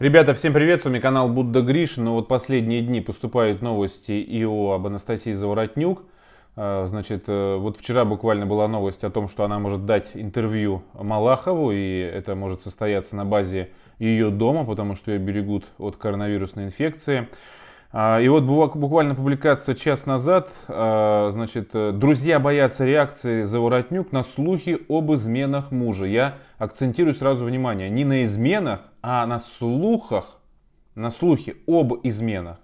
Ребята, всем привет, с вами канал Будда Гриш. Ну вот последние дни поступают новости и о, об Анастасии Заворотнюк. Э, значит, э, вот вчера буквально была новость о том, что она может дать интервью Малахову, и это может состояться на базе ее дома, потому что ее берегут от коронавирусной инфекции. А, и вот буквально публикация час назад, а, значит, э, друзья боятся реакции Заворотнюк на слухи об изменах мужа. Я акцентирую сразу внимание, не на изменах, а на слухах, на слухи об изменах.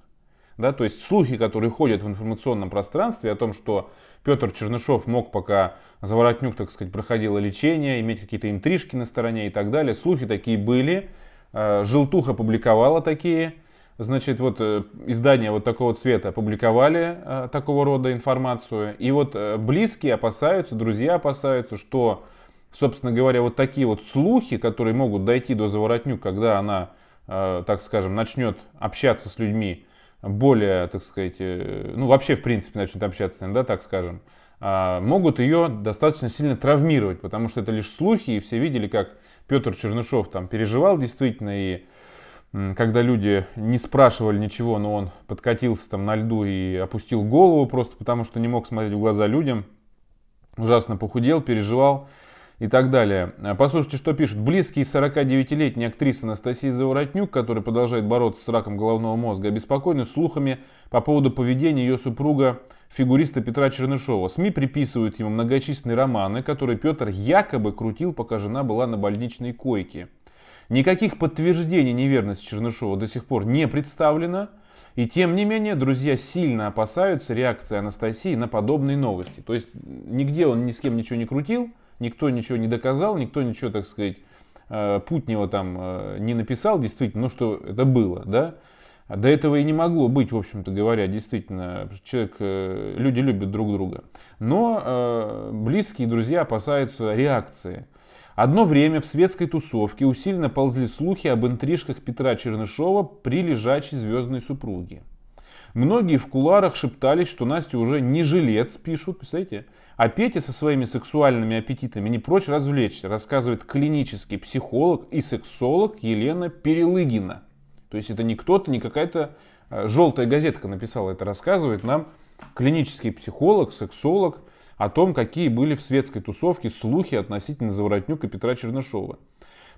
Да, то есть слухи, которые ходят в информационном пространстве о том, что Петр Чернышов мог, пока Заворотнюк, так сказать, проходило лечение, иметь какие-то интрижки на стороне и так далее. Слухи такие были. Э, Желтуха публиковала такие значит, вот э, издание вот такого цвета опубликовали э, такого рода информацию. И вот э, близкие опасаются, друзья опасаются, что, собственно говоря, вот такие вот слухи, которые могут дойти до заворотню, когда она, э, так скажем, начнет общаться с людьми более, так сказать, э, ну вообще в принципе начнет общаться, да, так скажем, а, могут ее достаточно сильно травмировать, потому что это лишь слухи, и все видели, как Петр Чернышов там переживал действительно и когда люди не спрашивали ничего, но он подкатился там на льду и опустил голову просто потому, что не мог смотреть в глаза людям, ужасно похудел, переживал и так далее. Э, послушайте, что пишут. Близкие 49-летней актриса Анастасия Заворотнюк, которая продолжает бороться с раком головного мозга, обеспокоены слухами по поводу поведения ее супруга фигуриста Петра Чернышова. СМИ приписывают ему многочисленные романы, которые Петр якобы крутил, пока жена была на больничной койке. Никаких подтверждений неверности Чернышова до сих пор не представлено. И тем не менее, друзья сильно опасаются реакции Анастасии на подобные новости. То есть нигде он ни с кем ничего не крутил, никто ничего не доказал, никто ничего, так сказать, э, Путнева там э, не написал, действительно, ну что это было, да? До этого и не могло быть, в общем-то говоря, действительно, человек, э, люди любят друг друга. Но близкие друзья опасаются реакции Одно время в светской тусовке усиленно ползли слухи об интрижках Петра Чернышова при лежачей звездной супруге. Многие в куларах шептались, что Настя уже не жилец, пишут, представляете? А Петя со своими сексуальными аппетитами не прочь развлечься, рассказывает клинический психолог и сексолог Елена Перелыгина. То есть это не кто-то, не какая-то э, желтая газетка написала это, рассказывает нам клинический психолог, сексолог о том, какие были в светской тусовке слухи относительно Заворотнюк и Петра Чернышова.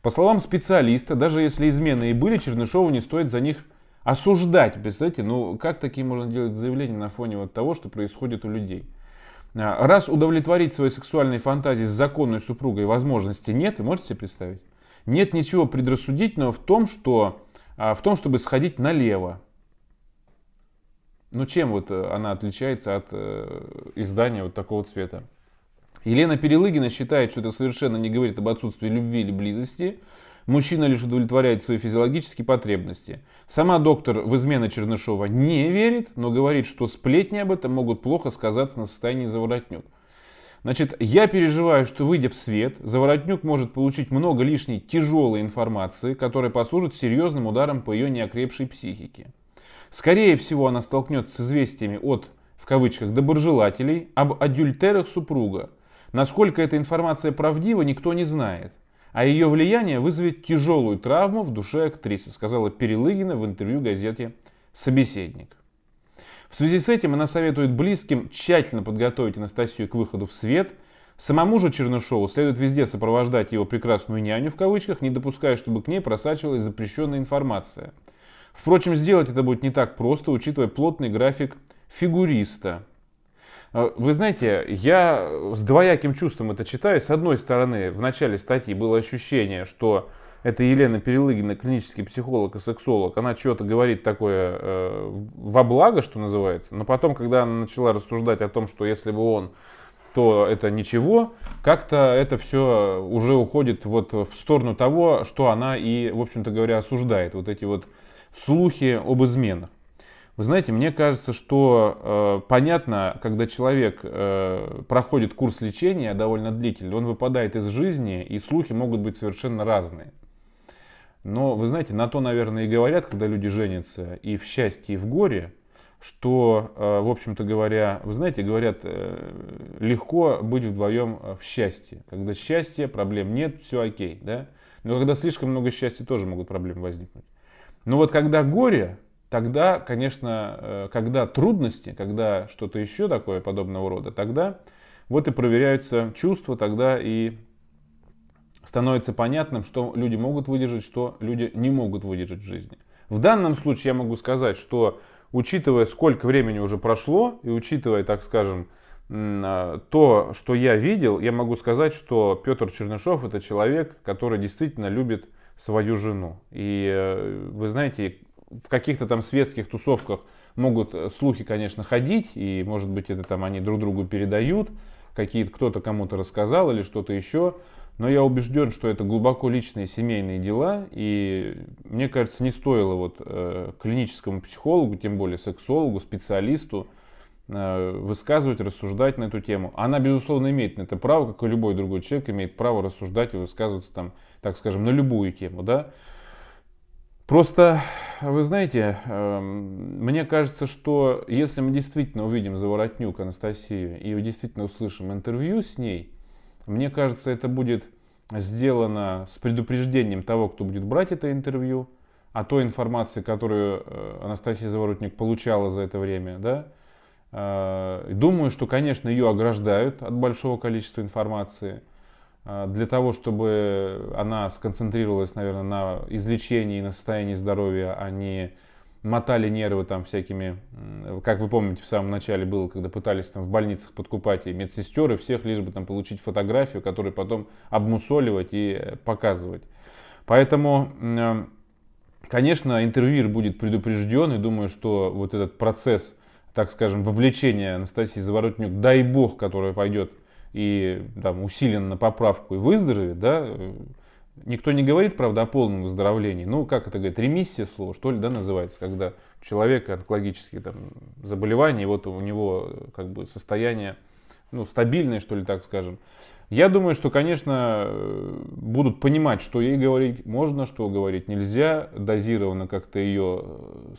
По словам специалиста, даже если измены и были, Чернышову не стоит за них осуждать. Представляете, ну как такие можно делать заявления на фоне вот того, что происходит у людей? А, раз удовлетворить свои сексуальные фантазии с законной супругой возможности нет, вы можете себе представить? Нет ничего предрассудительного в том, что, а, в том чтобы сходить налево. Ну чем вот э, она отличается от э, издания вот такого цвета? Елена Перелыгина считает, что это совершенно не говорит об отсутствии любви или близости. Мужчина лишь удовлетворяет свои физиологические потребности. Сама доктор в измены Чернышова не верит, но говорит, что сплетни об этом могут плохо сказаться на состоянии заворотнюк. Значит, я переживаю, что выйдя в свет, заворотнюк может получить много лишней тяжелой информации, которая послужит серьезным ударом по ее неокрепшей психике. Скорее всего, она столкнется с известиями от, в кавычках, доброжелателей об адюльтерах супруга. Насколько эта информация правдива, никто не знает. А ее влияние вызовет тяжелую травму в душе актрисы, сказала Перелыгина в интервью газете «Собеседник». В связи с этим она советует близким тщательно подготовить Анастасию к выходу в свет. Самому же Чернышову следует везде сопровождать его прекрасную няню в кавычках, не допуская, чтобы к ней просачивалась запрещенная информация – Впрочем, сделать это будет не так просто, учитывая плотный график фигуриста. Э, вы знаете, я с двояким чувством это читаю. С одной стороны, в начале статьи было ощущение, что это Елена Перелыгина, клинический психолог и сексолог. Она что то говорит такое э, во благо, что называется. Но потом, когда она начала рассуждать о том, что если бы он, то это ничего, как-то это все уже уходит вот в сторону того, что она и, в общем-то говоря, осуждает. Вот эти вот слухи об изменах. Вы знаете, мне кажется, что э, понятно, когда человек э, проходит курс лечения довольно длительный, он выпадает из жизни, и слухи могут быть совершенно разные. Но вы знаете, на то, наверное, и говорят, когда люди женятся и в счастье, и в горе, что, э, в общем-то говоря, вы знаете, говорят, э, легко быть вдвоем э, в счастье. Когда счастье, проблем нет, все окей, да? Но когда слишком много счастья, тоже могут проблемы возникнуть. Но ну вот когда горе, тогда, конечно, э, когда трудности, когда что-то еще такое подобного рода, тогда вот и проверяются чувства, тогда и становится понятным, что люди могут выдержать, что люди не могут выдержать в жизни. В данном случае я могу сказать, что учитывая, сколько времени уже прошло, и учитывая, так скажем, а, то, что я видел, я могу сказать, что Петр Чернышов это человек, который действительно любит свою жену. И э, вы знаете, в каких-то там светских тусовках могут э, слухи, конечно, ходить, и, может быть, это там они друг другу передают, какие-то кто-то кому-то рассказал или что-то еще, но я убежден, что это глубоко личные семейные дела, и мне кажется, не стоило вот э, клиническому психологу, тем более сексологу, специалисту, Э, высказывать, рассуждать на эту тему. Она, безусловно, имеет на это право, как и любой другой человек имеет право рассуждать и высказываться там, так скажем, на любую тему, да. Просто, вы знаете, эм, мне кажется, что если мы действительно увидим Заворотнюк Анастасию и действительно услышим интервью с ней, мне кажется, это будет сделано с предупреждением того, кто будет брать это интервью, о а той информации, которую э, Анастасия Заворотник получала за это время, да, Э, думаю, что, конечно, ее ограждают от большого количества информации э, для того, чтобы она сконцентрировалась, наверное, на излечении, и на состоянии здоровья, а не мотали нервы там всякими, как вы помните, в самом начале было, когда пытались там в больницах подкупать и медсестер, и всех, лишь бы там получить фотографию, которую потом обмусоливать и э, показывать. Поэтому, конечно, интервьюер будет предупрежден, и думаю, что вот этот процесс так скажем, вовлечение Анастасии Заворотнюк, дай бог, которая пойдет и там, усиленно на поправку и выздоровеет, да, э, никто не говорит, правда, о полном выздоровлении. Ну, как это говорит, ремиссия слово, что ли, да, называется, когда у человека онкологические там, заболевания, и вот у него э, как бы состояние ну, стабильное, что ли, так скажем. Я думаю, что, конечно, э, будут понимать, что ей говорить можно, что говорить нельзя, дозированно как-то ее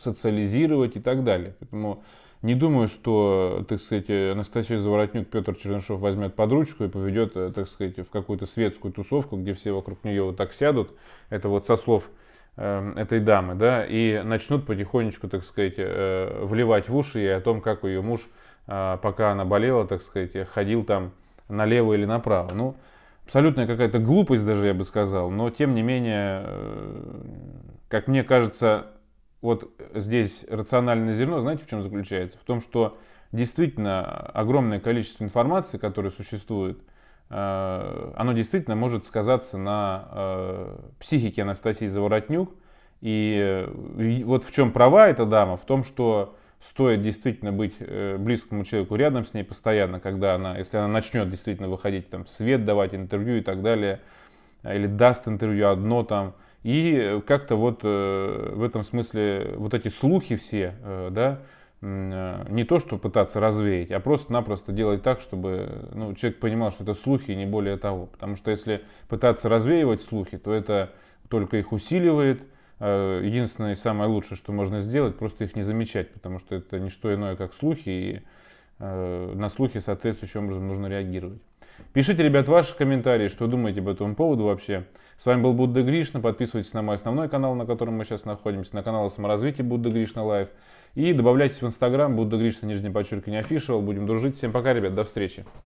социализировать и так далее. Поэтому не думаю, что, так сказать, Анастасия Заворотнюк Петр Чернышов возьмет под ручку и поведет, э, так сказать, в какую-то светскую тусовку, где все вокруг нее вот так сядут. Это вот со слов э, этой дамы, да, и начнут потихонечку, так сказать, э, вливать в уши ей о том, как ее муж, пока она болела, так сказать, ходил там налево или направо. Ну, абсолютная какая-то глупость даже, я бы сказал, но тем не менее, как мне кажется, вот здесь рациональное зерно, знаете, в чем заключается? В том, что действительно огромное количество информации, которая существует, э, оно действительно может сказаться на э, психике Анастасии Заворотнюк. Э, и вот в чем права эта дама, в том, что стоит действительно быть близкому человеку рядом с ней постоянно, когда она, если она начнет действительно выходить там в свет, давать интервью и так далее, или даст интервью одно там, и как-то вот э, в этом смысле вот эти слухи все, э, да, э, не то, что пытаться развеять, а просто-напросто делать так, чтобы ну, человек понимал, что это слухи и не более того. Потому что если пытаться развеивать слухи, то это только их усиливает. Единственное и самое лучшее, что можно сделать, просто их не замечать, потому что это не что иное, как слухи, и на слухи соответствующим образом нужно реагировать. Пишите, ребят, ваши комментарии, что думаете об этом поводу вообще. С вами был Будда Гришна. Подписывайтесь на мой основной канал, на котором мы сейчас находимся, на канал о саморазвитии Будда Гришна Лайв. И добавляйтесь в Инстаграм Будда Гришна, нижнее подчеркивание, офишевал. Будем дружить. Всем пока, ребят, до встречи.